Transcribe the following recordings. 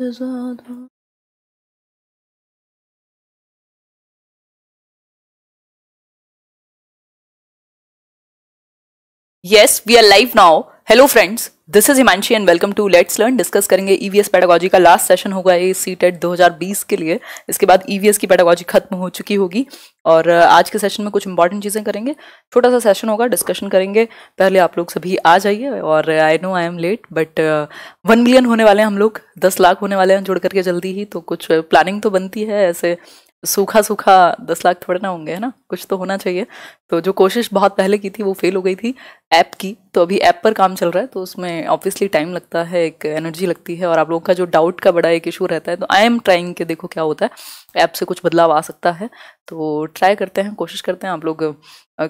Yes, we are live now. Hello friends. This is Himanshi and welcome to let's learn discuss करेंगे EVS e pedagogy का last session होगा ये C TET बीस के लिए इसके बाद ईवीएस e की पैडागॉजी खत्म हो चुकी होगी और uh, आज के सेशन में कुछ इंपॉर्टेंट चीज़ें करेंगे छोटा सा सेशन होगा डिस्कशन करेंगे पहले आप लोग सभी आ जाइए और I know I am late but one million होने वाले हैं हम लोग दस लाख होने वाले हैं जुड़ करके जल्दी ही तो कुछ प्लानिंग uh, तो बनती है ऐसे सूखा सूखा दस लाख थोड़े ना होंगे है ना कुछ तो होना चाहिए तो जो कोशिश बहुत पहले की थी वो फेल हो गई थी ऐप की तो अभी ऐप पर काम चल रहा है तो उसमें ऑब्वियसली टाइम लगता है एक एनर्जी लगती है और आप लोगों का जो डाउट का बड़ा एक इशू रहता है तो आई एम ट्राइंग के देखो क्या होता है ऐप से कुछ बदलाव आ सकता है तो ट्राई करते हैं कोशिश करते हैं आप लोग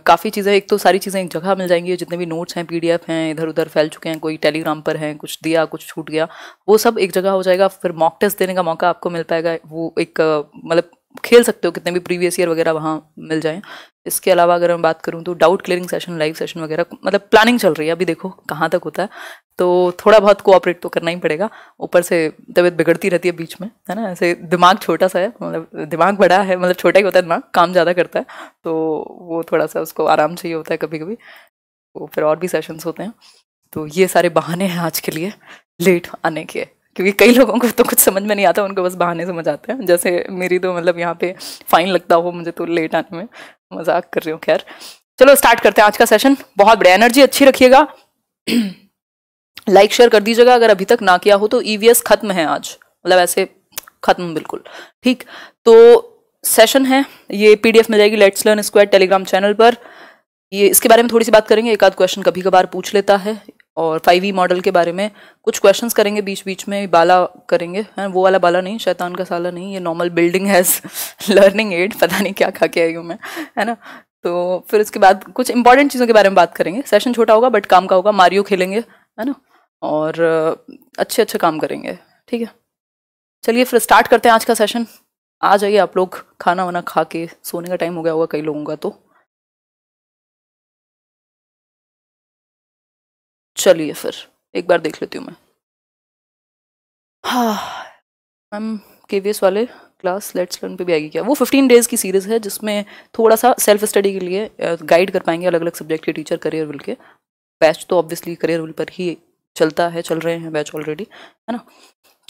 काफ़ी चीज़ें एक तो सारी चीज़ें एक जगह मिल जाएंगी जितने भी नोट्स हैं पी हैं इधर उधर फैल चुके हैं कोई टेलीग्राम पर हैं कुछ दिया कुछ छूट गया वो सब एक जगह हो जाएगा फिर मॉक टेस्ट देने का मौका आपको मिल पाएगा वो एक मतलब खेल सकते हो कितने भी प्रीवियस ईयर वगैरह वहाँ मिल जाएँ इसके अलावा अगर मैं बात करूँ तो doubt clearing session live session वगैरह मतलब प्लानिंग चल रही है अभी देखो कहाँ तक होता है तो थोड़ा बहुत कोऑपरेट तो करना ही पड़ेगा ऊपर से तबीयत बिगड़ती रहती है बीच में है ना ऐसे दिमाग छोटा सा है मतलब दिमाग बड़ा है मतलब छोटा ही होता है दिमाग काम ज़्यादा करता है तो वो थोड़ा सा उसको आराम चाहिए होता है कभी कभी तो फिर और भी सेशंस होते हैं तो ये सारे बहाने हैं आज के लिए लेट आने के क्योंकि कई लोगों को तो कुछ समझ में नहीं आता उनको बस बहाने समझ आते हैं जैसे मेरी तो मतलब यहाँ पे फाइन लगता हो मुझे तो लेट आने में मजाक कर रही हूँ खैर चलो स्टार्ट करते हैं आज का सेशन बहुत बढ़िया एनर्जी अच्छी रखिएगा लाइक शेयर कर दीजिएगा अगर अभी तक ना किया हो तो ईवीएस e खत्म है आज मतलब ऐसे खत्म बिल्कुल ठीक तो सेशन है ये पीडीएफ मिल जाएगी let's learn square Telegram channel पर ये इसके बारे में थोड़ी सी बात करेंगे एक आध क्वेश्चन कभी कभार पूछ लेता है और फाइव ई मॉडल के बारे में कुछ क्वेश्चंस करेंगे बीच बीच में बाला करेंगे है वो वाला बाला नहीं शैतान का साला नहीं ये normal building has learning aid पता नहीं क्या खा के आई हूँ मैं है ना तो फिर उसके बाद कुछ इंपॉर्टेंट चीज़ों के बारे में बात करेंगे सेशन छोटा होगा बट काम का होगा मारियो खेलेंगे है ना और अच्छे अच्छे काम करेंगे ठीक है चलिए फिर स्टार्ट करते हैं आज का सेशन आ जाइए आप लोग खाना वाना खा के सोने का टाइम हो गया होगा कई लोगों का तो चलिए फिर एक बार देख लेती हूँ मैं हाँ मैम के वी एस वाले क्लास लेट्स लर्न पे भी आएगी क्या वो फिफ्टीन डेज़ की सीरीज़ है जिसमें थोड़ा सा सेल्फ स्टडी के लिए गाइड कर पाएंगे अलग अलग सब्जेक्ट के टीचर करियर विल के बैच तो ऑब्वियसली करियर विल पर ही चलता है चल रहे हैं बैच ऑलरेडी है ना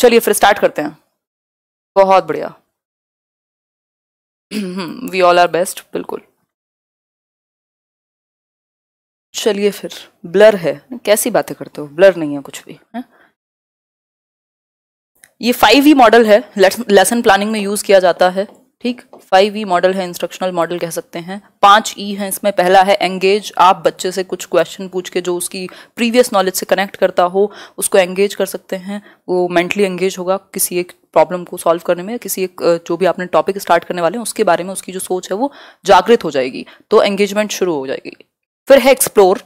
चलिए फिर स्टार्ट करते हैं बहुत बढ़िया वी ऑल आर बेस्ट बिल्कुल चलिए फिर ब्लर है कैसी बातें करते हो ब्लर नहीं है कुछ भी e है ये फाइव ई मॉडल है लेसन प्लानिंग में यूज़ किया जाता है ठीक फाइव ई मॉडल है इंस्ट्रक्शनल मॉडल कह सकते हैं पांच ई e है इसमें पहला है एंगेज आप बच्चे से कुछ क्वेश्चन पूछ के जो उसकी प्रीवियस नॉलेज से कनेक्ट करता हो उसको एंगेज कर सकते हैं वो मेंटली एंगेज होगा किसी एक प्रॉब्लम को सॉल्व करने में किसी एक जो भी आपने टॉपिक स्टार्ट करने वाले हैं उसके बारे में उसकी जो सोच है वो जागृत हो जाएगी तो एंगेजमेंट शुरू हो जाएगी फिर है एक्सप्लोर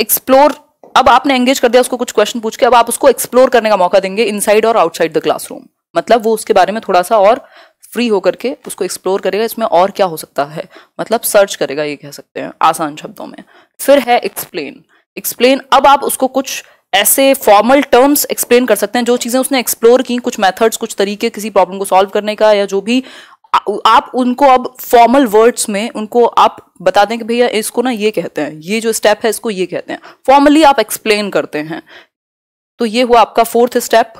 एक्सप्लोर अब आपने एंगेज कर दिया उसको कुछ क्वेश्चन पूछ के अब आप उसको एक्सप्लोर करने का मौका देंगे इनसाइड और आउटसाइड द क्लासरूम मतलब वो उसके बारे में थोड़ा सा और फ्री होकर के उसको एक्सप्लोर करेगा इसमें और क्या हो सकता है मतलब सर्च करेगा ये कह सकते हैं आसान शब्दों में फिर है एक्सप्लेन एक्सप्लेन अब आप उसको कुछ ऐसे फॉर्मल टर्म्स एक्सप्लेन कर सकते हैं जो चीज़ें उसने एक्सप्लोर की कुछ मेथड्स कुछ तरीके किसी प्रॉब्लम को सॉल्व करने का या जो भी आप उनको अब फॉर्मल वर्ड्स में उनको आप बता दें कि भैया इसको ना ये कहते हैं ये जो स्टेप है इसको ये कहते हैं फॉर्मली आप एक्सप्लेन करते हैं तो ये हुआ आपका फोर्थ स्टेप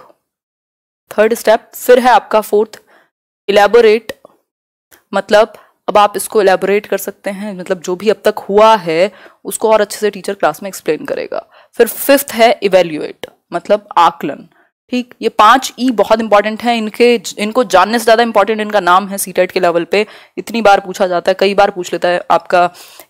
थर्ड स्टेप फिर है आपका फोर्थ इलेबोरेट मतलब अब आप इसको एलेबोरेट कर सकते हैं मतलब जो भी अब तक हुआ है उसको और अच्छे से टीचर क्लास में एक्सप्लेन करेगा फिर फिफ्थ है इवेल्युएट मतलब आकलन ठीक ये पांच ई e बहुत इंपॉर्टेंट है इनके इनको जानने से ज्यादा इंपॉर्टेंट इनका नाम है सीटेट के लेवल पे इतनी बार पूछा जाता है कई बार पूछ लेता है आपका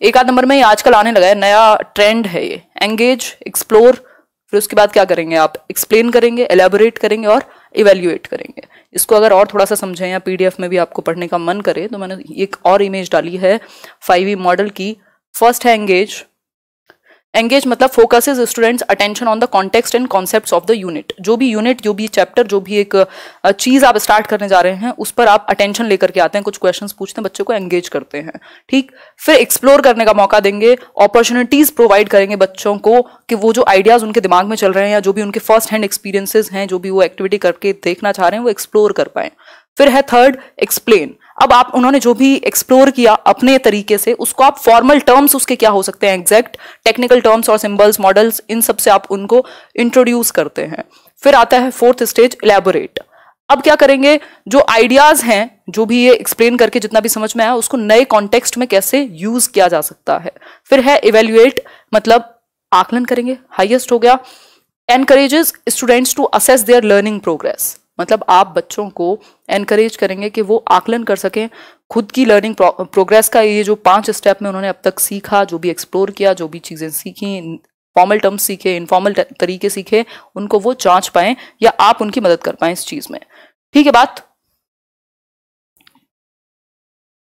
एक आध नंबर में ये आजकल आने लगा है नया ट्रेंड है ये एंगेज एक्सप्लोर फिर उसके बाद क्या करेंगे आप एक्सप्लेन करेंगे एलेबोरेट करेंगे और इवेल्युएट करेंगे इसको अगर और थोड़ा सा समझें या पीडीएफ में भी आपको पढ़ने का मन करे तो मैंने एक और इमेज डाली है फाइव ई मॉडल की फर्स्ट है एंगेज एंगेज मतलब is students attention on the context and concept of the unit जो भी यूनिट जो भी चैप्टर जो भी एक चीज आप स्टार्ट करने जा रहे हैं उस पर आप अटेंशन लेकर के आते हैं कुछ क्वेश्चन पूछते हैं बच्चों को एंगेज करते हैं ठीक फिर एक्सप्लोर करने का मौका देंगे अपॉर्चुनिटीज प्रोवाइड करेंगे बच्चों को कि वो जो आइडियाज उनके दिमाग में चल रहे हैं या जो भी उनके फर्स्ट हैंड एक्सपीरियंसेस हैं जो भी वो एक्टिविटी करके देखना चाह रहे हैं वो एक्सप्लोर कर पाए फिर है थर्ड एक्सप्लेन अब आप उन्होंने जो भी एक्सप्लोर किया अपने तरीके से उसको आप फॉर्मल टर्म्स उसके क्या हो सकते हैं एग्जैक्ट टेक्निकल टर्म्स और सिंबल्स मॉडल्स इन सब से आप उनको इंट्रोड्यूस करते हैं फिर आता है फोर्थ स्टेज इलेबोरेट अब क्या करेंगे जो आइडियाज हैं जो भी ये एक्सप्लेन करके जितना भी समझ में आया उसको नए कॉन्टेक्स्ट में कैसे यूज किया जा सकता है फिर है इवेल्युएट मतलब आकलन करेंगे हाइएस्ट हो गया encourages students to assess their learning progress मतलब आप बच्चों को एनकरेज करेंगे कि वो आकलन कर सकें खुद की लर्निंग प्रो, प्रोग्रेस का ये जो पांच स्टेप में उन्होंने अब तक सीखा जो भी एक्सप्लोर किया जो भी चीज़ें सीखी फॉर्मल टर्म्स सीखे इनफॉर्मल तरीके सीखे उनको वो जांच पाएं या आप उनकी मदद कर पाएं इस चीज़ में ठीक है बात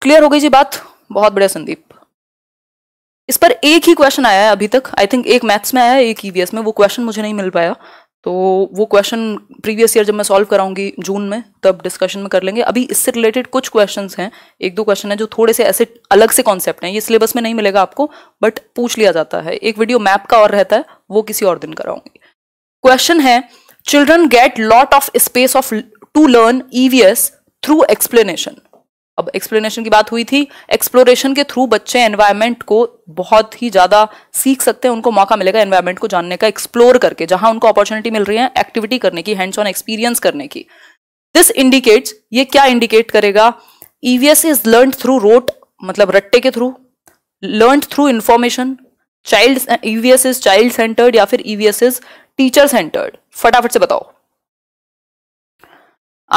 क्लियर हो गई जी बात बहुत बढ़िया संदीप इस पर एक ही क्वेश्चन आया है अभी तक आई थिंक एक मैथ्स में आया एक ईवीएस e में वो क्वेश्चन मुझे नहीं मिल पाया तो वो क्वेश्चन प्रीवियस ईयर जब मैं सॉल्व कराऊंगी जून में तब डिस्कशन में कर लेंगे अभी इससे रिलेटेड कुछ क्वेश्चंस हैं एक दो क्वेश्चन हैं जो थोड़े से ऐसे अलग से कॉन्सेप्ट हैं ये सिलेबस में नहीं मिलेगा आपको बट पूछ लिया जाता है एक वीडियो मैप का और रहता है वो किसी और दिन कराऊंगी क्वेश्चन है children get lot of space of to learn EVS through explanation अब एक्सप्लेनेशन की बात हुई थी एक्सप्लोरेशन के थ्रू बच्चे एनवायरमेंट को बहुत ही ज़्यादा सीख सकते हैं उनको मौका मिलेगा एनवायरमेंट को जानने का एक्सप्लोर करके जहां उनको अपॉर्चुनिटी मिल रही है एक्टिविटी करने की हैंड्स ऑन एक्सपीरियंस करने की दिस इंडिकेट्स ये क्या इंडिकेट करेगा EVS is learn through rote मतलब रट्टे के through learn through information child EVS is child centred या फिर ईवीएस इज टीचर सेंटर्ड फटाफट से बताओ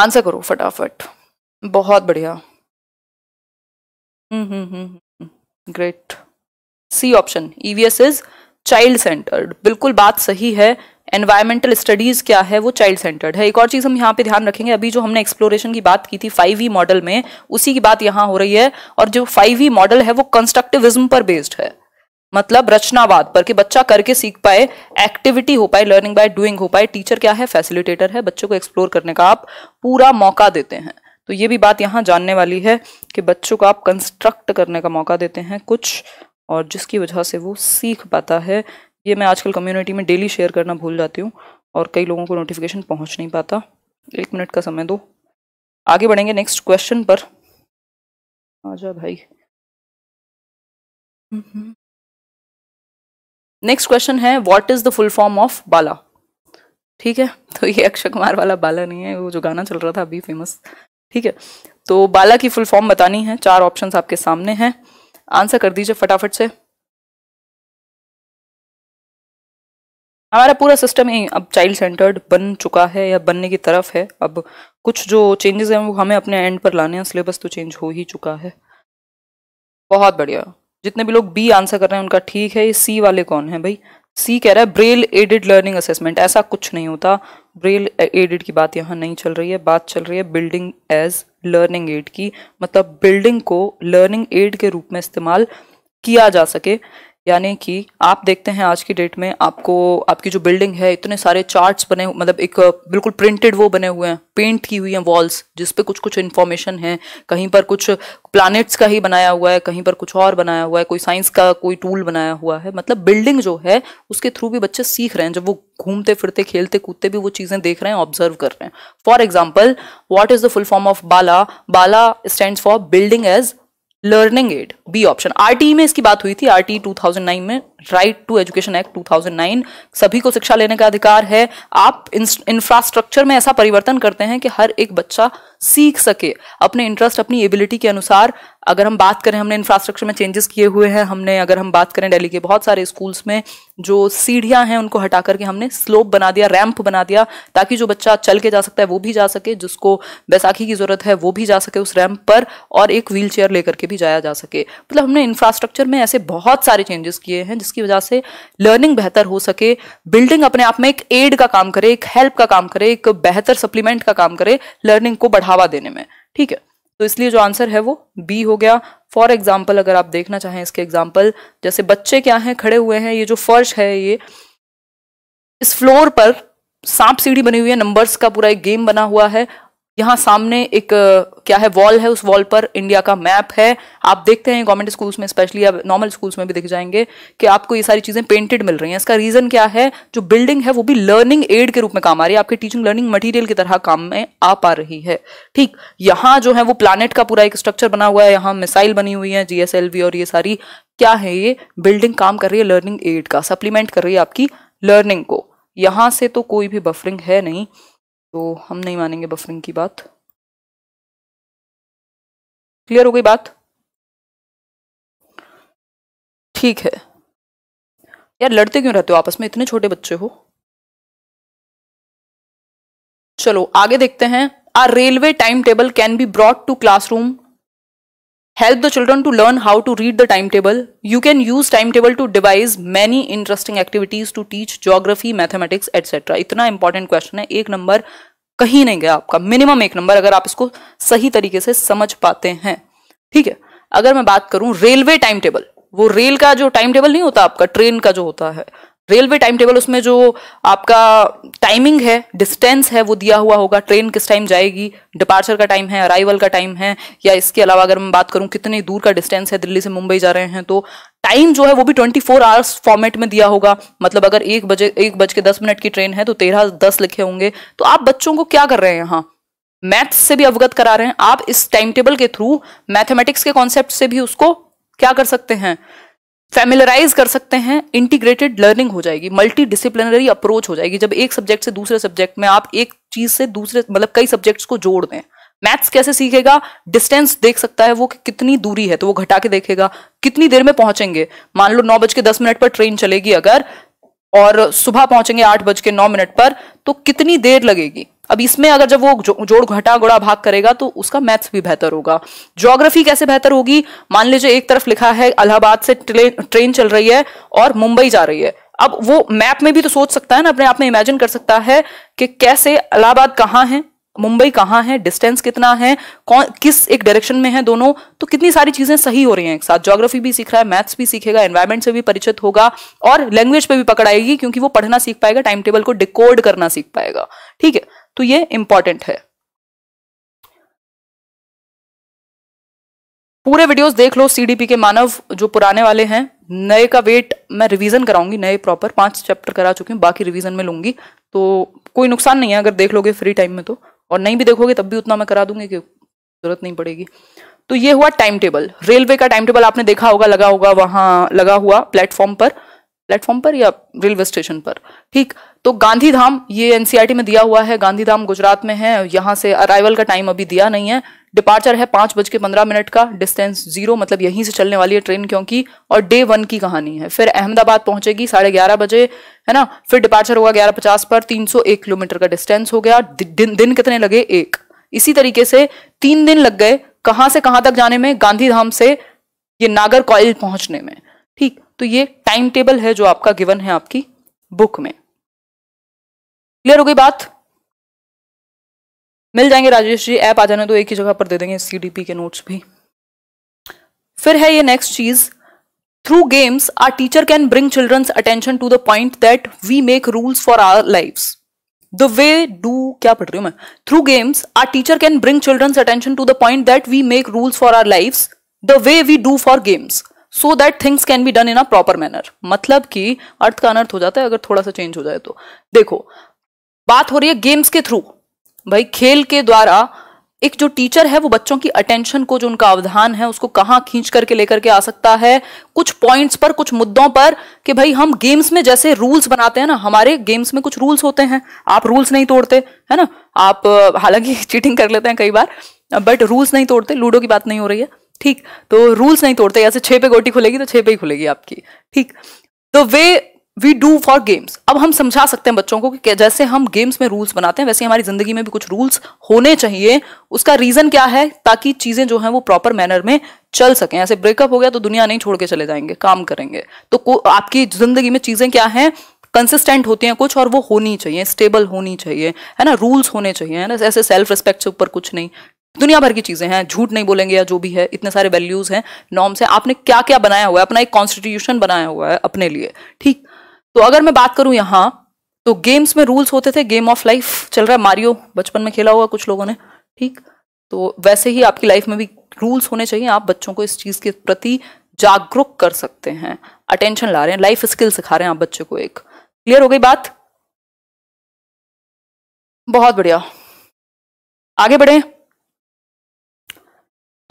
आंसर करो फटाफट बहुत बढ़िया great C option EVS is child centred बिल्कुल बात सही है एनवायरमेंटल स्टडीज क्या है वो चाइल्ड सेंटर्ड है एक और चीज हम यहाँ पे ध्यान रखेंगे अभी जो हमने एक्सप्लोरेशन की बात की थी फाइव ई मॉडल में उसी की बात यहाँ हो रही है और जो फाइव ई मॉडल है वो कंस्ट्रक्टिविज्म पर बेस्ड है मतलब रचनावाद पर कि बच्चा करके सीख पाए एक्टिविटी हो पाए लर्निंग बाय डूइंग हो पाए टीचर क्या है फैसिलिटेटर है बच्चों को एक्सप्लोर करने का आप पूरा मौका देते हैं तो ये भी बात यहाँ जानने वाली है कि बच्चों को आप कंस्ट्रक्ट करने का मौका देते हैं कुछ और जिसकी वजह से वो सीख पाता है ये मैं आजकल कम्युनिटी में डेली शेयर करना भूल जाती हूँ और कई लोगों को नोटिफिकेशन पहुँच नहीं पाता एक मिनट का समय दो आगे बढ़ेंगे नेक्स्ट क्वेश्चन पर आजा भाई नेक्स्ट क्वेश्चन है what is the full form of BaLA ठीक है तो ये अक्षय कुमार वाला बाला नहीं है वो जो गाना चल रहा था अभी फेमस ठीक है तो बाला की फुल फॉर्म बतानी है चार ऑप्शन आपके सामने हैं आंसर कर दीजिए फटाफट से हमारा पूरा सिस्टम ही अब चाइल्ड सेंटर्ड बन चुका है या बनने की तरफ है अब कुछ जो चेंजेस हैं वो हमें अपने एंड पर लाने हैं सिलेबस तो चेंज हो ही चुका है बहुत बढ़िया जितने भी लोग बी आंसर कर रहे हैं उनका ठीक है ये सी वाले कौन है भाई सी कह रहा है ब्रेल एडेड लर्निंग असेसमेंट ऐसा कुछ नहीं होता ब्रेल एडेड uh, की बात यहाँ नहीं चल रही है बात चल रही है बिल्डिंग एज लर्निंग एड की मतलब बिल्डिंग को लर्निंग एड के रूप में इस्तेमाल किया जा सके यानी कि आप देखते हैं आज की डेट में आपको आपकी जो बिल्डिंग है इतने सारे चार्ट्स बने मतलब एक बिल्कुल प्रिंटेड वो बने हुए हैं पेंट की हुई हैं वॉल्स जिसपे कुछ कुछ इन्फॉर्मेशन है कहीं पर कुछ प्लैनेट्स का ही बनाया हुआ है कहीं पर कुछ और बनाया हुआ है कोई साइंस का कोई टूल बनाया हुआ है मतलब बिल्डिंग जो है उसके थ्रू भी बच्चे सीख रहे हैं जब वो घूमते फिरते खेलते कूदते भी वो चीज़ें देख रहे हैं ऑब्जर्व कर रहे हैं for example what is the full form of BaLA BaLA stand for building as learning aid B option RT में इसकी बात हुई थी आरटी 2009 में राइट टू एजुकेशन एक्ट 2009 सभी को शिक्षा लेने का अधिकार है आप इंफ्रास्ट्रक्चर में ऐसा परिवर्तन करते हैं कि हर एक बच्चा सीख सके अपने इंटरेस्ट अपनी एबिलिटी के अनुसार अगर हम बात करें हमने इंफ्रास्ट्रक्चर में चेंजेस किए हुए हैं हमने अगर हम बात करें दिल्ली के बहुत सारे स्कूल्स में जो सीढ़ियां हैं उनको हटा करके हमने स्लोप बना दिया रैंप बना दिया ताकि जो बच्चा चल के जा सकता है वो भी जा सके जिसको बैसाखी की ज़रूरत है वो भी जा सके उस रैंप पर और एक व्हील चेयर लेकर के भी जाया जा सके मतलब हमने इंफ्रास्ट्रक्चर में ऐसे बहुत सारे चेंजेस किए हैं जिसके जिसकी वजह से लर्निंग बेहतर हो सके बिल्डिंग अपने आप में एक एड का काम करे एक हेल्प का काम करे एक बेहतर सप्लीमेंट का काम करे लर्निंग को बढ़ावा देने में ठीक है तो इसलिए जो आंसर है वो बी हो गया फॉर एग्जाम्पल अगर आप देखना चाहें इसके एग्जाम्पल जैसे बच्चे क्या हैं खड़े हुए हैं ये जो फर्श है ये इस फ्लोर पर सांप सीढ़ी बनी हुई है नंबर्स का पूरा एक गेम बना हुआ है यहाँ सामने एक क्या है वॉल है उस वॉल पर इंडिया का मैप है आप देखते हैं गवर्नमेंट स्कूल्स में स्पेशली अब नॉर्मल स्कूल्स में भी दिख जाएंगे कि आपको ये सारी चीज़ें पेंटेड मिल रही हैं इसका रीज़न क्या है जो बिल्डिंग है वो भी लर्निंग एड के रूप में काम आ रही है आपके टीचिंग लर्निंग मटीरियल की तरह काम में आ पा रही है ठीक यहाँ जो है वो प्लानट का पूरा एक स्ट्रक्चर बना हुआ है यहाँ मिसाइल बनी हुई है जीएसएलवी और ये सारी क्या है ये बिल्डिंग काम कर रही है लर्निंग एड का सप्लीमेंट कर रही है आपकी लर्निंग को यहां से तो कोई भी बफरिंग है नहीं तो हम नहीं मानेंगे बफरिंग की बात क्लियर हो गई बात ठीक है यार लड़ते क्यों रहते हो आपस में इतने छोटे बच्चे हो चलो आगे देखते हैं a railway time table can be brought to classroom Help the children to learn how to read the timetable. You can use timetable to devise many interesting activities to teach geography, mathematics, etc. itna important question hai ek number कहीं nahi gaya aapka minimum ek number agar aap isko sahi tarike se samajh pate hain theek hai agar main baat karu railway time table वो rail का जो time table नहीं होता आपका train का जो होता है रेलवे टाइम टेबल उसमें जो आपका टाइमिंग है डिस्टेंस है वो दिया हुआ होगा ट्रेन किस टाइम जाएगी डिपार्चर का टाइम है अराइवल का टाइम है या इसके अलावा अगर मैं बात करूं कितने दूर का डिस्टेंस है दिल्ली से मुंबई जा रहे हैं तो टाइम जो है वो भी 24 फोर आवर्स फॉर्मेट में दिया होगा मतलब अगर एक बजे एक बज के दस मिनट की ट्रेन है तो तेरह दस लिखे होंगे तो आप बच्चों को क्या कर रहे हैं यहाँ मैथ्स से भी अवगत करा रहे हैं आप इस टाइम टेबल के थ्रू मैथमेटिक्स के कॉन्सेप्ट से भी उसको क्या कर सकते हैं फैमिलराइज कर सकते हैं इंटीग्रेटेड लर्निंग हो जाएगी मल्टी डिसिप्लिनरी अप्रोच हो जाएगी जब एक सब्जेक्ट से दूसरे सब्जेक्ट में आप एक चीज से दूसरे मतलब कई सब्जेक्ट्स को जोड़ दें मैथ्स कैसे सीखेगा डिस्टेंस देख सकता है वो कि कितनी दूरी है तो वो घटा के देखेगा कितनी देर में पहुंचेंगे मान लो नौ बज के दस मिनट पर ट्रेन चलेगी अगर और सुबह पहुंचेंगे आठ बज के नौ मिनट पर तो कितनी देर लगेगी अब इसमें अगर जब वो जो, जोड़ घटा गुड़ा भाग करेगा तो उसका मैथ्स भी बेहतर होगा ज्योग्राफी कैसे बेहतर होगी मान लीजिए एक तरफ लिखा है अलाहाबाद से ट्रेन चल रही है और मुंबई जा रही है अब वो मैप में भी तो सोच सकता है ना अपने आप में इमेजिन कर सकता है कि कैसे अलाहाबाद कहाँ है मुंबई कहाँ है डिस्टेंस कितना है कौन किस एक डायरेक्शन में है दोनों तो कितनी सारी चीजें सही हो रही हैं एक साथ ज्योग्राफी भी सीख रहा है मैथ्स भी सीखेगा एनवायरमेंट से भी परिचित होगा और लैंग्वेज पे भी पकड़ आएगी क्योंकि वो पढ़ना सीख पाएगा टाइम टेबल को डिकोड करना सीख पाएगा ठीक है तो ये इंपॉर्टेंट है पूरे वीडियोस देख लो सीडीपी के मानव जो पुराने वाले हैं नए का वेट मैं रिवीजन कराऊंगी नए प्रॉपर पांच चैप्टर करा चुकी हूँ बाकी रिवीजन में लूंगी तो कोई नुकसान नहीं है अगर देख लोगे फ्री टाइम में तो और नहीं भी देखोगे तब भी उतना मैं करा दूंगी कि जरूरत नहीं पड़ेगी तो ये हुआ टाइम टेबल रेलवे का टाइम टेबल आपने देखा होगा लगा होगा वहां लगा हुआ प्लेटफॉर्म पर प्लेटफॉर्म पर या रेलवे स्टेशन पर ठीक तो गांधीधाम ये एनसीआरटी e में दिया हुआ है गांधीधाम गुजरात में है यहां से अराइवल का टाइम अभी दिया नहीं है डिपार्चर है पांच बज के पंद्रह मिनट का डिस्टेंस जीरो मतलब यहीं से चलने वाली है ट्रेन क्योंकि और डे वन की कहानी है फिर अहमदाबाद पहुंचेगी साढ़े ग्यारह बजे है ना फिर डिपार्चर होगा ग्यारह पचास पर तीन सौ एक किलोमीटर का डिस्टेंस हो गया दिन दिन कितने लगे एक इसी तरीके से तीन दिन लग गए कहां से कहां तक जाने में गांधी धाम से ये नागर कॉइल पहुंचने में तो ये टाइम टेबल है जो आपका गिवन है आपकी बुक में क्लियर हो गई बात मिल जाएंगे राजेश जी ऐप आ जाने तो एक ही जगह पर दे देंगे सीडीपी के नोट्स भी फिर है ये नेक्स्ट चीज through games our teacher can bring children's attention to the point that we make rules for our life the way do क्या पढ़ रही हूं मैं through games our teacher can bring children's attention to the point that we make rules for our life the way we do for games so that things can be done in a proper manner मतलब कि अर्थ का अनर्थ हो जाता है अगर थोड़ा सा चेंज हो जाए तो देखो बात हो रही है गेम्स के थ्रू भाई खेल के द्वारा एक जो टीचर है वो बच्चों की अटेंशन को जो उनका अवधान है उसको कहां खींच करके लेकर के आ सकता है कुछ पॉइंट्स पर कुछ मुद्दों पर कि भाई हम गेम्स में जैसे रूल्स बनाते हैं ना हमारे गेम्स में कुछ रूल्स होते हैं आप रूल्स नहीं तोड़ते है ना आप हालांकि चीटिंग कर लेते हैं कई बार बट रूल्स नहीं तोड़ते लूडो की बात नहीं हो रही है ठीक तो रूल्स नहीं तोड़ते ऐसे छह पे गोटी खुलेगी तो छह पे ही खुलेगी आपकी ठीक तो way we do for games अब हम समझा सकते हैं बच्चों को कि जैसे हम गेम्स में रूल्स बनाते हैं वैसे हमारी जिंदगी में भी कुछ रूल्स होने चाहिए उसका रीजन क्या है ताकि चीजें जो हैं वो प्रॉपर मैनर में चल सकें ऐसे ब्रेकअप हो गया तो दुनिया नहीं छोड़ के चले जाएंगे काम करेंगे तो आपकी जिंदगी में चीजें क्या हैं कंसिस्टेंट होती हैं कुछ और वो होनी चाहिए स्टेबल होनी चाहिए है ना रूल्स होने चाहिए है ना ऐसे सेल्फ रिस्पेक्ट से ऊपर कुछ नहीं दुनिया भर की चीज़ें हैं झूठ नहीं बोलेंगे या जो भी है इतने सारे वैल्यूज़ हैं नॉर्म्स हैं आपने क्या क्या बनाया हुआ है अपना एक कॉन्स्टिट्यूशन बनाया हुआ है अपने लिए ठीक तो अगर मैं बात करूं यहां तो गेम्स में रूल्स होते थे गेम ऑफ लाइफ चल रहा है मारियो बचपन में खेला हुआ कुछ लोगों ने ठीक तो वैसे ही आपकी लाइफ में भी रूल्स होने चाहिए आप बच्चों को इस चीज़ के प्रति जागरूक कर सकते हैं अटेंशन ला रहे हैं लाइफ स्किल सिखा रहे हैं आप बच्चे को एक क्लियर हो गई बात बहुत बढ़िया आगे बढ़े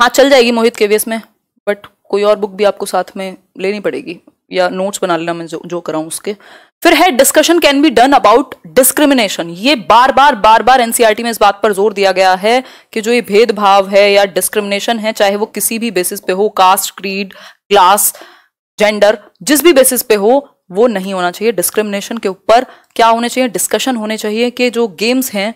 हाँ चल जाएगी मोहित के में बट कोई और बुक भी आपको साथ में लेनी पड़ेगी या नोट्स बना लेना मैं जो जो कराऊँ उसके फिर है discussion can be done about discrimination ये बार बार बार बार एनसीईआरटी e में इस बात पर जोर दिया गया है कि जो ये भेदभाव है या डिस्क्रिमिनेशन है चाहे वो किसी भी बेसिस पे हो कास्ट क्रीड क्लास जेंडर जिस भी बेसिस पे हो वो नहीं होना चाहिए डिस्क्रिमिनेशन के ऊपर क्या होने चाहिए डिस्कशन होने चाहिए कि जो गेम्स हैं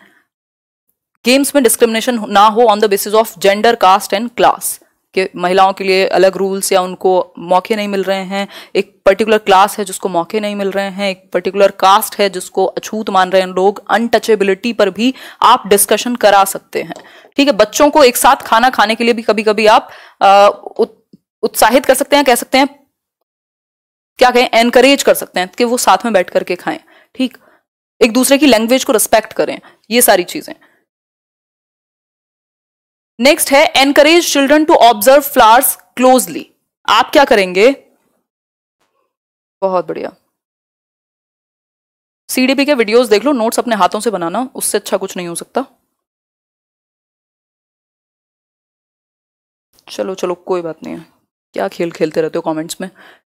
गेम्स में डिस्क्रिमिनेशन ना हो on the basis of gender caste and class कि महिलाओं के लिए अलग रूल्स या उनको मौके नहीं मिल रहे हैं एक पर्टिकुलर क्लास है जिसको मौके नहीं मिल रहे हैं एक पर्टिकुलर कास्ट है जिसको अछूत मान रहे हैं लोग अनटचेबिलिटी पर भी आप डिस्कशन करा सकते हैं ठीक है बच्चों को एक साथ खाना खाने के लिए भी कभी कभी आप उत, उत्साहित कर सकते हैं कह सकते हैं क्या कहें एनकरेज कर सकते हैं कि वो साथ में बैठ करके खाएं ठीक एक दूसरे की लैंग्वेज को रिस्पेक्ट करें ये सारी चीजें नेक्स्ट है encourage children to observe flowers closely आप क्या करेंगे बहुत बढ़िया सीडीपी के वीडियोस देख लो नोट्स अपने हाथों से बनाना उससे अच्छा कुछ नहीं हो सकता चलो चलो कोई बात नहीं है क्या खेल खेलते रहते हो कमेंट्स में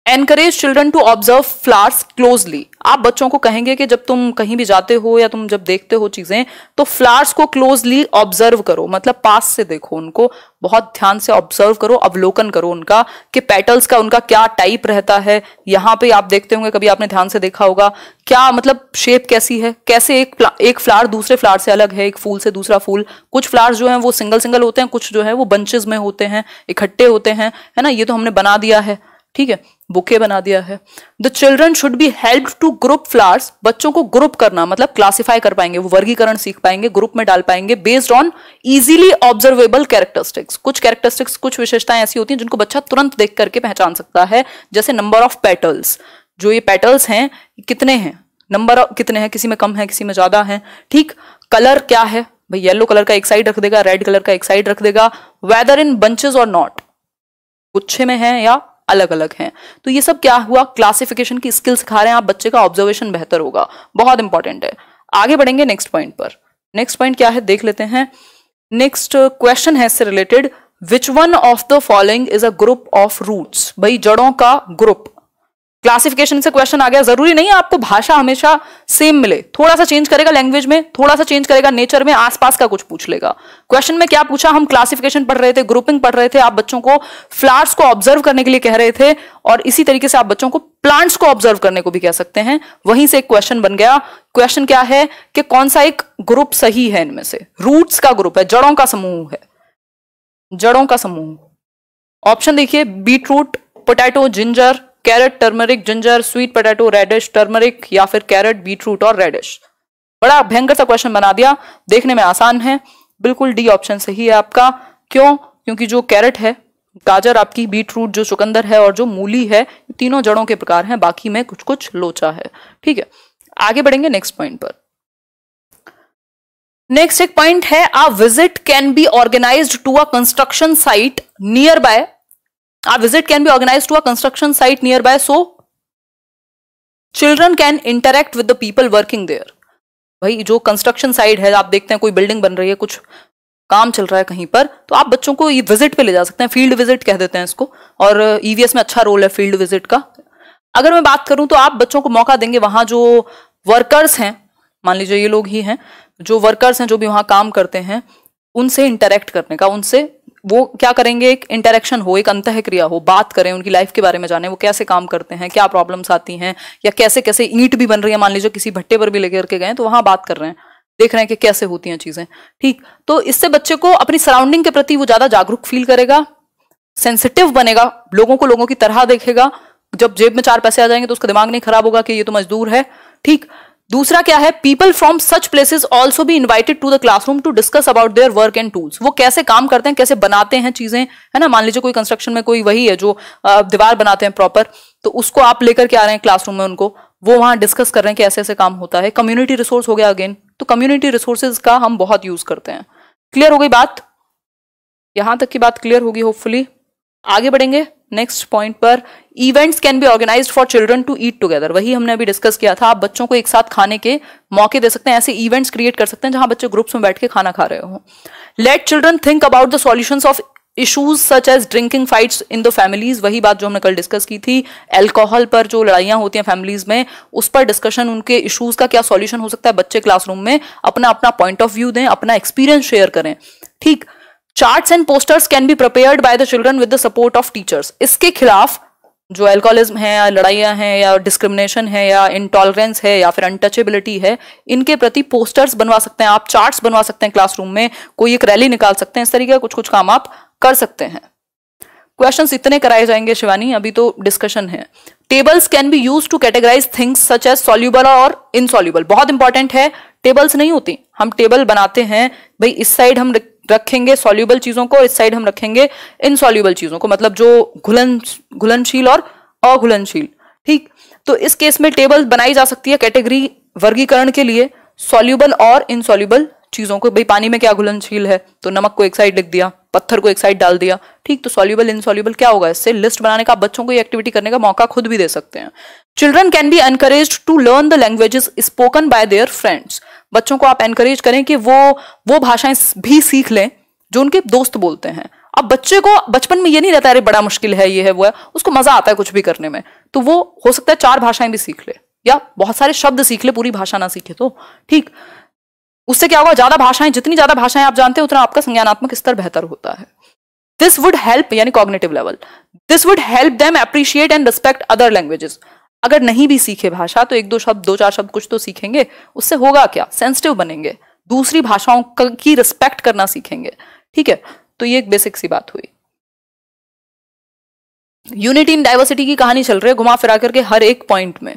encourage children to observe flowers closely आप बच्चों को कहेंगे कि जब तुम कहीं भी जाते हो या तुम जब देखते हो चीजें तो फ्लावर्स को क्लोजली ऑब्जर्व करो मतलब पास से देखो उनको बहुत ध्यान से ऑब्जर्व करो अवलोकन करो उनका कि पेटल्स का उनका क्या टाइप रहता है यहां पे आप देखते होंगे कभी आपने ध्यान से देखा होगा क्या मतलब शेप कैसी है कैसे एक फ्ला, एक फ्लावर दूसरे फ्लावर से अलग है एक फूल से दूसरा फूल कुछ फ्लावर्स जो है वो सिंगल सिंगल होते हैं कुछ जो है वो बंचेज में होते हैं इकट्ठे होते हैं है ना ये तो हमने बना दिया है ठीक है बुके बना दिया है the children should be help to group flowers बच्चों को ग्रुप करना मतलब क्लासिफाई कर पाएंगे वो वर्गीकरण सीख पाएंगे ग्रुप में डाल पाएंगे based on easily observable characteristics कुछ कैरेक्टरिस्टिक्स कुछ विशेषताएं ऐसी होती हैं जिनको बच्चा तुरंत देख करके पहचान सकता है जैसे नंबर ऑफ पेटल्स जो ये पेटल्स हैं कितने हैं नंबर कितने हैं किसी में कम है किसी में ज्यादा है ठीक कलर क्या है भाई येलो कलर का एक साइड रख देगा रेड कलर का एक साइड रख देगा वेदर इन बंचेज और नॉट गुच्छे में है या अलग अलग हैं तो ये सब क्या हुआ क्लासिफिकेशन की स्किल सिखा रहे हैं आप बच्चे का ऑब्जर्वेशन बेहतर होगा बहुत इंपॉर्टेंट है आगे बढ़ेंगे नेक्स्ट पॉइंट पर नेक्स्ट पॉइंट क्या है देख लेते हैं नेक्स्ट क्वेश्चन है इससे related which one of the following is a group of roots भाई जड़ों का ग्रुप क्लासिफिकेशन से क्वेश्चन आ गया जरूरी नहीं है आपको भाषा हमेशा सेम मिले थोड़ा सा चेंज करेगा लैंग्वेज में थोड़ा सा चेंज करेगा नेचर में आसपास का कुछ पूछ लेगा क्वेश्चन में क्या पूछा हम क्लासिफिकेशन पढ़ रहे थे ग्रुपिंग पढ़ रहे थे आप बच्चों को फ्लावर्स को ऑब्जर्व करने के लिए कह रहे थे और इसी तरीके से आप बच्चों को प्लांट्स को ऑब्जर्व करने को भी कह सकते हैं वहीं से एक क्वेश्चन बन गया क्वेश्चन क्या है कि कौन सा एक ग्रुप सही है इनमें से रूट्स का ग्रुप है जड़ों का समूह है जड़ों का समूह ऑप्शन देखिए beetroot potato ginger carrot turmeric ginger sweet potato radish turmeric या फिर कैरेट बीटरूट और रेडिश बड़ा भयंकर सा क्वेश्चन बना दिया देखने में आसान है बिल्कुल डी ऑप्शन सही है आपका क्यों क्योंकि जो कैरेट है गाजर आपकी बीटरूट जो चुकंदर है और जो मूली है तीनों जड़ों के प्रकार हैं बाकी में कुछ कुछ लोचा है ठीक है आगे बढ़ेंगे नेक्स्ट पॉइंट पर नेक्स्ट एक पॉइंट है a visit can be organise to a construction site nearby A visit can be organized to a construction site nearby so children can interact with the people working there. भाई जो construction site है आप देखते हैं कोई building बन रही है कुछ काम चल रहा है कहीं पर तो आप बच्चों को ये विजिट पे ले जा सकते हैं फील्ड विजिट कह देते हैं इसको और ईवीएस e में अच्छा रोल है फील्ड विजिट का अगर मैं बात करूं तो आप बच्चों को मौका देंगे वहां जो वर्कर्स हैं मान लीजिए ये लोग ही हैं जो वर्कर्स हैं जो भी वहां काम करते हैं उनसे इंटरेक्ट करने का उनसे वो क्या करेंगे एक इंटरेक्शन हो एक अंत क्रिया हो बात करें उनकी लाइफ के बारे में जाने वो कैसे काम करते हैं क्या प्रॉब्लम्स आती हैं या कैसे कैसे ईंट भी बन रही है मान लीजिए किसी भट्टे पर भी लेकर के गए तो वहां बात कर रहे हैं देख रहे हैं कि कैसे होती हैं चीजें ठीक तो इससे बच्चे को अपनी सराउंडिंग के प्रति वो ज्यादा जागरूक फील करेगा सेंसिटिव बनेगा लोगों को लोगों की तरह देखेगा जब जेब में चार पैसे आ जाएंगे तो उसका दिमाग नहीं खराब होगा कि ये तो मजदूर है ठीक दूसरा क्या है people from such places also भी invited to the classroom to discuss about their work and tools वो कैसे काम करते हैं कैसे बनाते हैं चीजें है ना मान लीजिए कोई कंस्ट्रक्शन में कोई वही है जो दीवार बनाते हैं प्रॉपर तो उसको आप लेकर के आ रहे हैं क्लासरूम में उनको वो वहां डिस्कस कर रहे हैं कि ऐसे ऐसे काम होता है कम्युनिटी रिसोर्स हो गया अगेन तो कम्युनिटी रिसोर्सेज का हम बहुत यूज करते हैं क्लियर हो गई बात यहां तक की बात क्लियर होगी होपफुली आगे बढ़ेंगे नेक्स्ट पॉइंट पर events can be organise for children to eat together वही हमने अभी डिस्कस किया था आप बच्चों को एक साथ खाने के मौके दे सकते हैं ऐसे इवेंट्स क्रिएट कर सकते हैं जहां बच्चे ग्रुप्स में बैठ के खाना खा रहे हो let children think about the solution of issues such as drinking fights in the families वही बात जो हमने कल डिस्कस की थी एल्कोहल पर जो लड़ाइयाँ होती हैं फैमिलीज में उस पर डिस्कशन उनके इशूज का क्या सॉल्यूशन हो सकता है बच्चे क्लासरूम में अपना अपना पॉइंट ऑफ व्यू दें अपना एक्सपीरियंस शेयर करें ठीक charts and posters can be prepared by the children with the support of teachers इसके खिलाफ जो एल्कोहलिज्म है या लड़ाइयाँ हैं या डिस्क्रिमिनेशन है या इंटॉलरेंस है या फिर अनटचेबिलिटी है इनके प्रति पोस्टर्स बनवा सकते हैं आप चार्ट्स बनवा सकते हैं क्लासरूम में कोई एक रैली निकाल सकते हैं इस तरीके का कुछ कुछ काम आप कर सकते हैं क्वेश्चन इतने कराए जाएंगे शिवानी अभी तो डिस्कशन है tables can be use to categorise things such as soluble और इनसॉल्यूबल बहुत इंपॉर्टेंट है टेबल्स नहीं होती हम टेबल बनाते हैं भाई इस साइड हम रखेंगे सॉल्यूबल चीजों को इस साइड हम रखेंगे इनसॉल्यूबल चीजों को मतलब जो घुलन घुलनशील और अघुलनशील ठीक तो इस केस में टेबल बनाई जा सकती है कैटेगरी वर्गीकरण के लिए सॉल्यूबल और इनसॉल्यूबल चीजों को भाई पानी में क्या घुलनशील है तो नमक को एक साइड लिख दिया पत्थर को एक साइड डाल दिया ठीक तो सॉल्यूबल इनसॉल्यूबल क्या होगा इससे लिस्ट बनाने का बच्चों को ये एक्टिविटी करने का मौका खुद भी दे सकते हैं children can be encourage to learn the languages spoken by their friends बच्चों को आप एनकरेज करें कि वो वो भाषाएं भी सीख लें जो उनके दोस्त बोलते हैं अब बच्चे को बचपन में ये नहीं रहता अरे बड़ा मुश्किल है ये है वो है उसको मजा आता है कुछ भी करने में तो वो हो सकता है चार भाषाएं भी सीख ले या बहुत सारे शब्द सीख ले पूरी भाषा ना सीखे तो ठीक उससे क्या होगा ज्यादा भाषाएं जितनी ज्यादा भाषाएं आप जानते हैं उतना आपका संज्ञानात्मक स्तर बेहतर होता है दिस वुड हेल्प यानी cognitive level this would help them appreciate and respect other languages अगर नहीं भी सीखे भाषा तो एक दो शब्द दो चार शब्द कुछ तो सीखेंगे उससे होगा क्या सेंसिटिव बनेंगे दूसरी भाषाओं की रिस्पेक्ट करना सीखेंगे ठीक है तो ये एक बेसिक सी बात हुई यूनिटी इन डाइवर्सिटी की कहानी चल रही है घुमा फिरा करके हर एक पॉइंट में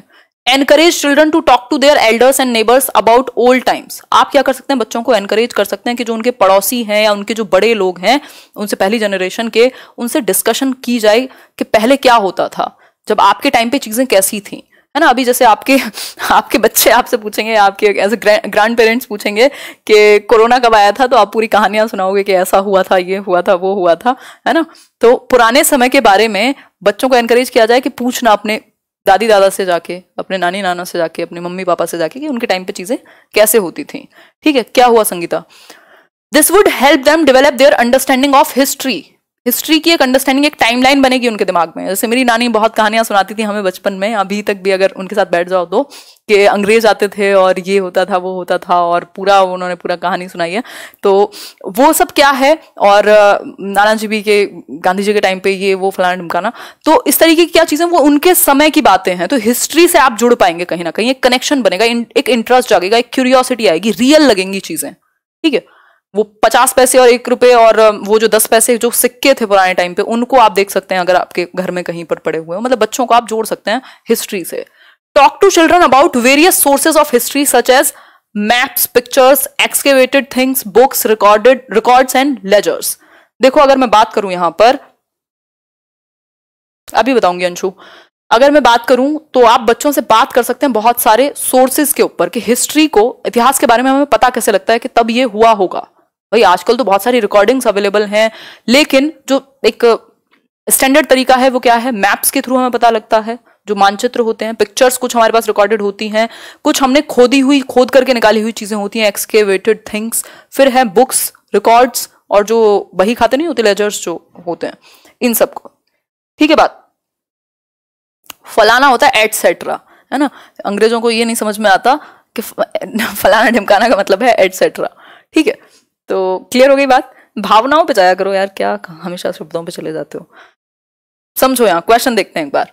encourage children to talk to their elders and neighbours about old times आप क्या कर सकते हैं बच्चों को एनकरेज कर सकते हैं कि जो उनके पड़ोसी हैं या उनके जो बड़े लोग हैं उनसे पहली जनरेशन के उनसे डिस्कशन की जाए कि पहले क्या होता था जब आपके टाइम पे चीज़ें कैसी थी है ना अभी जैसे आपके आपके बच्चे आपसे पूछेंगे आपके एज ए ग्रैंड पेरेंट्स पूछेंगे कि कोरोना कब आया था तो आप पूरी कहानियां सुनाओगे कि ऐसा हुआ था ये हुआ था वो हुआ था है ना तो पुराने समय के बारे में बच्चों को एनकरेज किया जाए कि पूछना अपने दादी दादा से जाके अपने नानी नाना से जाके अपने मम्मी पापा से जाके कि उनके टाइम पे चीज़ें कैसे होती थी ठीक है क्या हुआ Sangeeta this would help them develop their understanding of history history की एक अंडरस्टैंडिंग एक टाइमलाइन बनेगी उनके दिमाग में जैसे मेरी नानी बहुत कहानियां सुनाती थी हमें बचपन में अभी तक भी अगर उनके साथ बैठ जाओ तो कि अंग्रेज आते थे और ये होता था वो होता था और पूरा उन्होंने पूरा कहानी सुनाई है तो वो सब क्या है और नाना जी भी के गांधी जी के टाइम पे ये वो फलाना ढमकाना तो इस तरीके की क्या चीज़ें वो उनके समय की बातें हैं तो हिस्ट्री से आप जुड़ पाएंगे कहीं ना कहीं एक कनेक्शन बनेगा एक इंटरेस्ट जागेगा एक क्यूरियोसिटी आएगी रियल लगेंगी चीज़ें ठीक है वो पचास पैसे और एक रुपए और वो जो दस पैसे जो सिक्के थे पुराने टाइम पे उनको आप देख सकते हैं अगर आपके घर में कहीं पर पड़े हुए हो मतलब बच्चों को आप जोड़ सकते हैं हिस्ट्री से talk to children about various sources of history such as maps pictures excavated things books recorded records and ledgers देखो अगर मैं बात करूं यहां पर अभी बताऊंगी अंशु अगर मैं बात करूं तो आप बच्चों से बात कर सकते हैं बहुत सारे सोर्सेज के ऊपर कि हिस्ट्री को इतिहास के बारे में हमें पता कैसे लगता है कि तब ये हुआ होगा भाई आजकल तो बहुत सारी रिकॉर्डिंग्स अवेलेबल हैं लेकिन जो एक स्टैंडर्ड तरीका है वो क्या है मैप्स के थ्रू हमें पता लगता है जो मानचित्र होते हैं पिक्चर्स कुछ हमारे पास रिकॉर्डेड होती हैं कुछ हमने खोदी हुई खोद करके निकाली हुई चीज़ें होती हैं एक्सकेवेटेड थिंग्स फिर है बुक्स रिकॉर्ड्स और जो बही खाते नहीं होते लेजर्स जो होते हैं इन सबको ठीक है बात फलाना होता है एटसेट्रा है ना अंग्रेजों को ये नहीं समझ में आता कि फलाना ढिमकाना का मतलब है एटसेट्रा ठीक है तो क्लियर हो गई बात भावनाओं पे जाया करो यार क्या हमेशा शब्दों पे चले जाते हो समझो यहां क्वेश्चन देखते हैं एक बार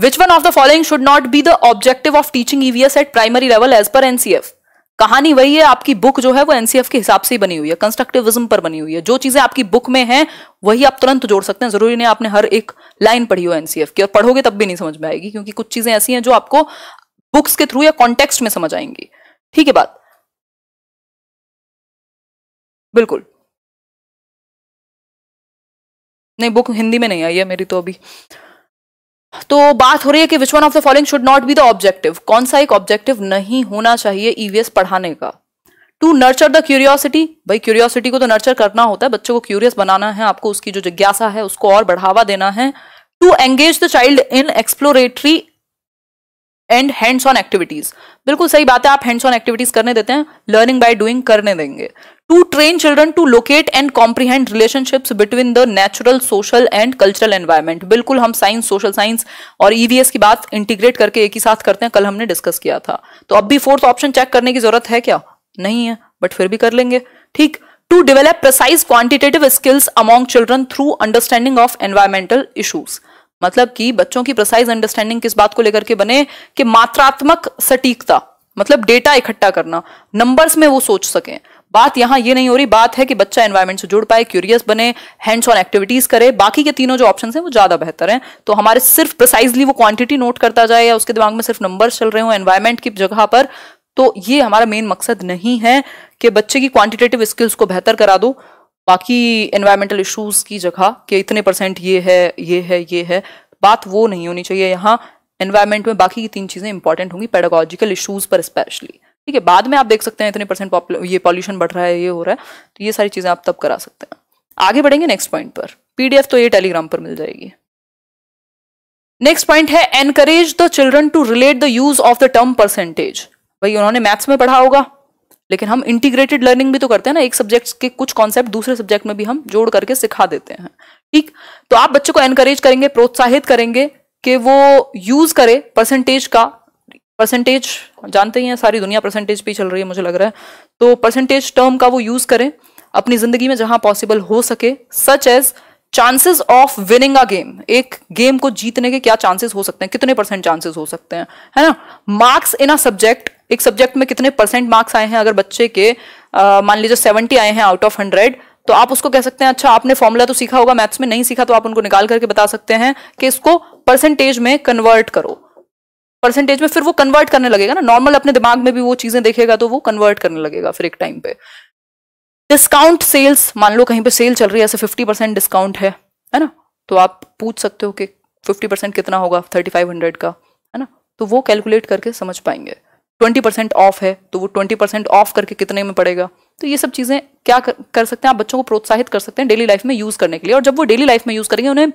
which one of the following should not be the objective of teaching EVS at primary level as per NCF कहानी वही है आपकी बुक जो है वो एनसीएफ के हिसाब से ही बनी हुई है कंस्ट्रक्टिविज्म पर बनी हुई है जो चीजें आपकी बुक में हैं वही आप तुरंत जोड़ सकते हैं जरूरी नहीं आपने हर एक लाइन पढ़ी हो एनसीएफ की और पढ़ोगे तब भी नहीं समझ में आएगी क्योंकि कुछ चीजें ऐसी हैं जो आपको बुक्स के थ्रू या कॉन्टेक्स्ट में समझ आएंगी ठीक है बात बिल्कुल नहीं बुक हिंदी में नहीं आई है मेरी तो अभी तो बात हो रही है कि which one of the following should not be the objective कौन सा एक ऑब्जेक्टिव नहीं होना चाहिए ईवीएस e पढ़ाने का टू नर्चर द क्यूरियोसिटी भाई क्यूरियोसिटी को तो नर्चर करना होता है बच्चों को क्यूरियस बनाना है आपको उसकी जो जिज्ञासा है उसको और बढ़ावा देना है to engage the child in exploratory and hands on activities बिल्कुल सही बात है आप हैंड्स ऑन एक्टिविटीज करने देते हैं लर्निंग बाय डूइंग करने देंगे to train children to locate and comprehend relationships between the natural social and cultural environment बिल्कुल हम साइंस सोशल साइंस और ईवीएस e की बात इंटीग्रेट करके एक ही साथ करते हैं कल हमने डिस्कस किया था तो अब भी फोर्थ ऑप्शन चेक करने की जरूरत है क्या नहीं है बट फिर भी कर लेंगे ठीक to develop precise quantitative skills among children through understanding of environmental issues मतलब कि बच्चों की प्रसाइज अंडरस्टैंडिंग किस बात को लेकर के बने कि मात्रात्मक सटीकता मतलब डेटा इकट्ठा करना नंबर्स में वो सोच सकें बात यहां ये नहीं हो रही बात है कि बच्चा एनवायरमेंट से जुड़ पाए क्यूरियस बने हैंड्स ऑन एक्टिविटीज करे बाकी के तीनों जो ऑप्शन है वो ज्यादा बेहतर है तो हमारे सिर्फ प्रिसाइजली वो क्वांटिटी नोट करता जाए या उसके दिमाग में सिर्फ नंबर चल रहे हो एनवायरमेंट की जगह पर तो ये हमारा मेन मकसद नहीं है कि बच्चे की क्वांटिटेटिव स्किल्स को बेहतर करा दो बाकी एनवायरमेंटल इश्यूज की जगह कि इतने परसेंट ये है ये है ये है बात वो नहीं होनी चाहिए यहाँ एनवायरमेंट में बाकी की तीन चीज़ें इंपॉर्टेंट होंगी पेडागोजिकल इश्यूज पर स्पेशली ठीक है बाद में आप देख सकते हैं इतने परसेंट ये पॉल्यूशन बढ़ रहा है ये हो रहा है तो ये सारी चीज़ें आप तब करा सकते हैं आगे बढ़ेंगे नेक्स्ट पॉइंट पर पीडीएफ तो ये टेलीग्राम पर मिल जाएगी नेक्स्ट पॉइंट है encourage the children to relate the use of the term percentage भाई उन्होंने मैथ्स में पढ़ा होगा लेकिन हम इंटीग्रेटेड लर्निंग भी तो करते हैं ना एक सब्जेक्ट के कुछ कॉन्सेप्ट दूसरे सब्जेक्ट में भी हम जोड़ करके सिखा देते हैं ठीक तो आप बच्चों को एनकरेज करेंगे प्रोत्साहित करेंगे कि वो यूज करे परसेंटेज का परसेंटेज जानते ही हैं सारी दुनिया परसेंटेज पे चल रही है मुझे लग रहा है तो परसेंटेज टर्म का वो यूज करें अपनी जिंदगी में जहां पॉसिबल हो सके such as chances of winning a game एक गेम को जीतने के क्या चांसेस हो सकते हैं कितने परसेंट चांसेस हो सकते हैं है ना मार्क्स इन अ सब्जेक्ट एक सब्जेक्ट में कितने परसेंट मार्क्स आए हैं अगर बच्चे के मान लीजिए सेवेंटी आए हैं आउट ऑफ हंड्रेड तो आप उसको कह सकते हैं अच्छा आपने फॉर्मूला तो सीखा होगा मैथ्स में नहीं सीखा तो आप उनको निकाल करके बता सकते हैं कि इसको परसेंटेज में कन्वर्ट करो परसेंटेज में फिर वो कन्वर्ट करने लगेगा ना नॉर्मल अपने दिमाग में भी वो चीजें देखेगा तो वो कन्वर्ट करने लगेगा फिर एक टाइम पे डिस्काउंट सेल्स मान लो कहीं पे सेल चल रही है ऐसे फिफ्टी परसेंट डिस्काउंट है है ना तो आप पूछ सकते हो कि फिफ्टी परसेंट कितना होगा थर्टी फाइव हंड्रेड का है ना तो वो कैलकुलेट करके समझ पाएंगे ट्वेंटी परसेंट ऑफ है तो वो ट्वेंटी परसेंट ऑफ करके कितने में पड़ेगा तो ये सब चीज़ें क्या कर, कर सकते हैं आप बच्चों को प्रोत्साहित कर सकते हैं डेली लाइफ में यूज़ करने के लिए और जब वो डेली लाइफ में यूज़ करेंगे उन्हें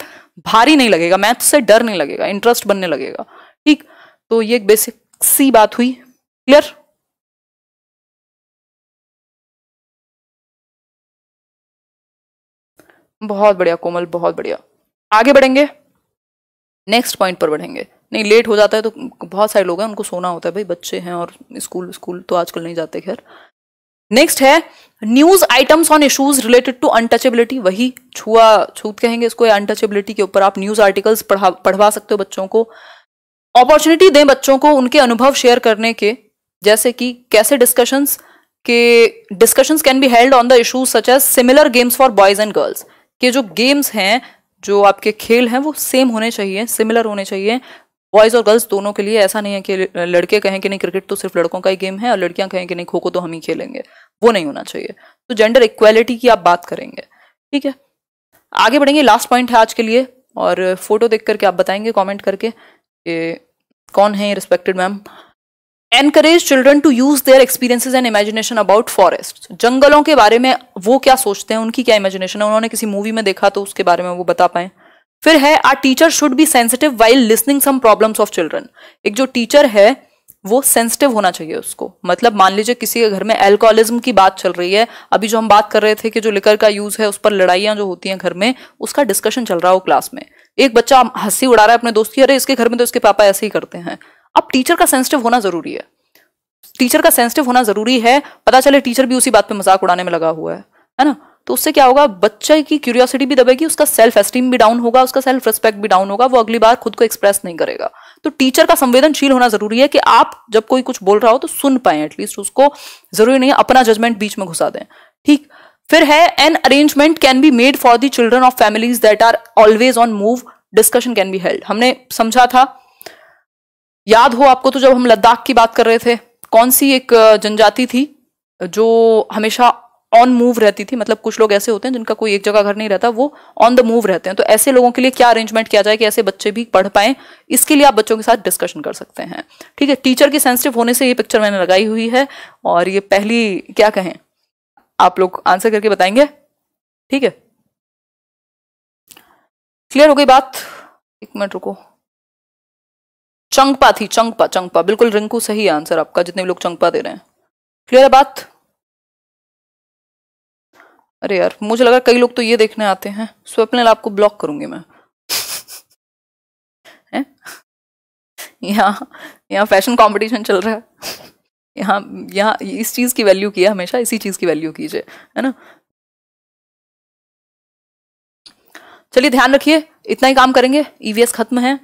भारी नहीं लगेगा मैथ से डर नहीं लगेगा इंटरेस्ट बनने लगेगा ठीक तो ये बेसिक सी बात हुई क्लियर बहुत बढ़िया कोमल बहुत बढ़िया आगे बढ़ेंगे नेक्स्ट पॉइंट पर बढ़ेंगे नहीं लेट हो जाता है तो बहुत सारे लोग हैं उनको सोना होता है भाई बच्चे हैं और स्कूल स्कूल तो आजकल नहीं जाते खैर नेक्स्ट है news items on issues related to untouchability वही छुआ छूत कहेंगे इसको अनटचेबिलिटी के ऊपर आप न्यूज आर्टिकल्स पढ़ा पढ़वा सकते हो बच्चों को अपॉर्चुनिटी दें बच्चों को उनके अनुभव शेयर करने के जैसे कि कैसे डिस्कशंस के discussions can be held on the issues such as similar games for boys and girls के जो गेम्स हैं जो आपके खेल हैं वो सेम होने चाहिए सिमिलर होने चाहिए बॉयज़ और गर्ल्स दोनों के लिए ऐसा नहीं है कि लड़के कहें कि नहीं क्रिकेट तो सिर्फ लड़कों का ही गेम है और लड़कियां कहें कि नहीं खो खो तो हम ही खेलेंगे वो नहीं होना चाहिए तो जेंडर इक्वालिटी की आप बात करेंगे ठीक है आगे बढ़ेंगे लास्ट पॉइंट है आज के लिए और फोटो देख करके आप बताएंगे कॉमेंट करके ये कौन है ये respected ma'am encourage children to use their experiences and imagination about forest जंगलों के बारे में वो क्या सोचते हैं उनकी क्या इमेजिनेशन है उन्होंने किसी मूवी में देखा तो उसके बारे में वो बता पाए फिर है our teacher should be sensitive while listening some problems of children एक जो टीचर है वो सेंसिटिव होना चाहिए उसको मतलब मान लीजिए किसी के घर में एल्कोहलिज्म की बात चल रही है अभी जो हम बात कर रहे थे कि जो लिकर का यूज है उस पर लड़ाइयां जो होती हैं घर में उसका डिस्कशन चल रहा हो क्लास में एक बच्चा हंसी उड़ा रहा है अपने दोस्त की अरे इसके घर में तो इसके पापा ऐसे ही करते हैं अब टीचर का सेंसिटिव होना जरूरी है टीचर का सेंसिटिव होना जरूरी है पता चले टीचर भी उसी बात पे मजाक उड़ाने में लगा हुआ है है ना तो उससे क्या होगा बच्चे की क्यूरियोसिटी भी दबेगी उसका सेल्फ एस्टीम भी डाउन होगा उसका सेल्फ रिस्पेक्ट भी डाउन होगा वो अगली बार खुद को एक्सप्रेस नहीं करेगा तो टीचर का संवेदनशील होना जरूरी है कि आप जब कोई कुछ बोल रहा हो तो सुन पाए एटलीस्ट उसको जरूरी नहीं है अपना जजमेंट बीच में घुसा दें ठीक फिर है an arrangement can be made for the children of families that are always on move discussion can be held हमने समझा था याद हो आपको तो जब हम लद्दाख की बात कर रहे थे कौन सी एक जनजाति थी जो हमेशा ऑन मूव रहती थी मतलब कुछ लोग ऐसे होते हैं जिनका कोई एक जगह घर नहीं रहता वो ऑन द मूव रहते हैं तो ऐसे लोगों के लिए क्या अरेंजमेंट किया जाए कि ऐसे बच्चे भी पढ़ पाए इसके लिए आप बच्चों के साथ डिस्कशन कर सकते हैं ठीक है टीचर के सेंसिटिव होने से ये पिक्चर मैंने लगाई हुई है और ये पहली क्या कहें आप लोग आंसर करके बताएंगे ठीक है क्लियर हो गई बात एक मिनट रुको चंगपा थी चंगपा चंगपा बिल्कुल रिंकू सही है आंसर आपका जितने भी लोग चंगपा दे रहे हैं क्लियर है बात अरे यार मुझे लगा कई लोग तो ये देखने आते हैं स्वप्निल आपको ब्लॉक करूंगी मैं यहाँ यहाँ फैशन कंपटीशन चल रहा है यहाँ यहाँ इस चीज़ की वैल्यू किया हमेशा इसी चीज़ की वैल्यू कीजिए है ना चलिए ध्यान रखिए इतना ही काम करेंगे ईवीएस e खत्म है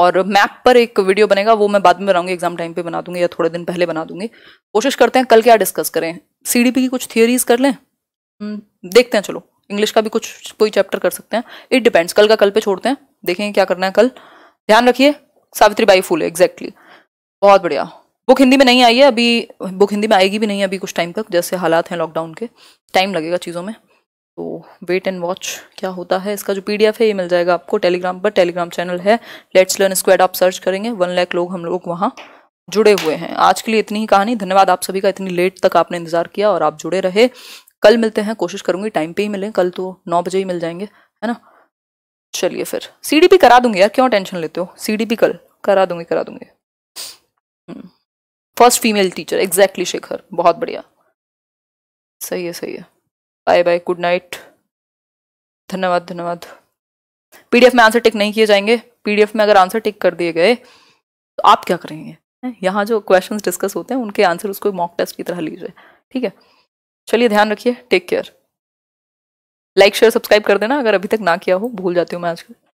और मैप पर एक वीडियो बनेगा वो मैं बाद में बनाऊंगी एग्जाम टाइम पे बना दूंगी या थोड़े दिन पहले बना दूंगी कोशिश करते हैं कल क्या डिस्कस करें सीडीपी की कुछ थियोरीज कर लें हम्म, देखते हैं चलो इंग्लिश का भी कुछ कोई चैप्टर कर सकते हैं इट डिपेंड्स कल का कल पे छोड़ते हैं देखेंगे क्या करना है कल ध्यान रखिए सावित्री बाई फूल एग्जैक्टली बहुत बढ़िया बुक हिंदी में नहीं आई है अभी बुक हिंदी में आएगी भी नहीं अभी कुछ टाइम तक जैसे हालात हैं लॉकडाउन के टाइम लगेगा चीज़ों में तो वेट एंड वॉच क्या होता है इसका जो पी है ये मिल जाएगा आपको टेलीग्राम पर टेलीग्राम चैनल है लेट्स लर्न स्क्वाड आप सर्च करेंगे वन लैक लोग हम लोग वहाँ जुड़े हुए हैं आज के लिए इतनी ही कहानी धन्यवाद आप सभी का इतनी लेट तक आपने इंतजार किया और आप जुड़े रहे कल मिलते हैं कोशिश करूंगी टाइम पे ही मिलें कल तो नौ बजे ही मिल जाएंगे है ना चलिए फिर सीडीपी करा दूंगी यार क्यों टेंशन लेते हो सीडीपी कल करा दूंगी करा दूंगी हम्म। First female teacher exactly Shekhar बहुत बढ़िया सही है सही है बाय बाय गुड नाइट धन्यवाद धन्यवाद पीडीएफ में आंसर टिक नहीं किए जाएंगे पीडीएफ में अगर आंसर टिक कर दिए गए तो आप क्या करेंगे यहाँ जो क्वेश्चन डिस्कस होते हैं उनके आंसर उसको मॉक टेस्ट की तरह लीजिए ठीक है चलिए ध्यान रखिए take care like share subscribe कर देना अगर अभी तक ना किया हो भूल जाती हूँ मैं आजकल